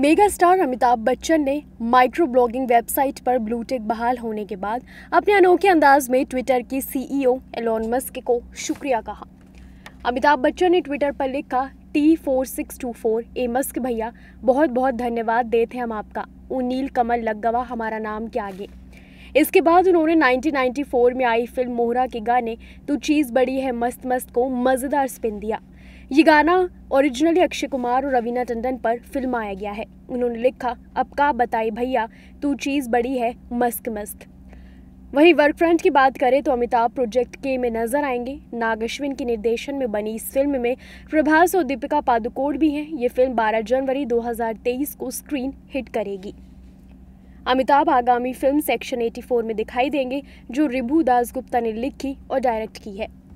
mega star Amitabh Bachchan ने micro blogging website पर blue tick बहाल होने के बाद अपने अनोखे अंदाज में ट्विटर के सीईओ एलोन मस्क को शुक्रिया कहा अमिताभ बच्चन ने ट्विटर पर लिखा T four six two four ए मस्क भैया बहुत बहुत धन्यवाद देते हैं हम आपका उनील कमल लग गवा हमारा नाम के आगे इसके बाद उन्होंने 1994 में आई फिल्म मोहरा के गाने तो चीज़ बड़ी है मस्त मस्त को मज़ेदार स्पिन दिया ये गाना ओरिजिनली अक्षय कुमार और रवीना टंडन पर फिल्माया गया है उन्होंने लिखा अब का बताए भैया तू चीज़ बड़ी है मस्क मस्क वहीं वर्क फ्रंट की बात करें तो अमिताभ प्रोजेक्ट के में नजर आएंगे नाग अश्विन के निर्देशन में बनी इस फिल्म में प्रभास और दीपिका पादुकोण भी हैं ये फिल्म 12 जनवरी 2023 को स्क्रीन हिट करेगी अमिताभ आगामी फिल्म सेक्शन 84 में दिखाई देंगे जो रिभु दास गुप्ता ने लिखी और डायरेक्ट की है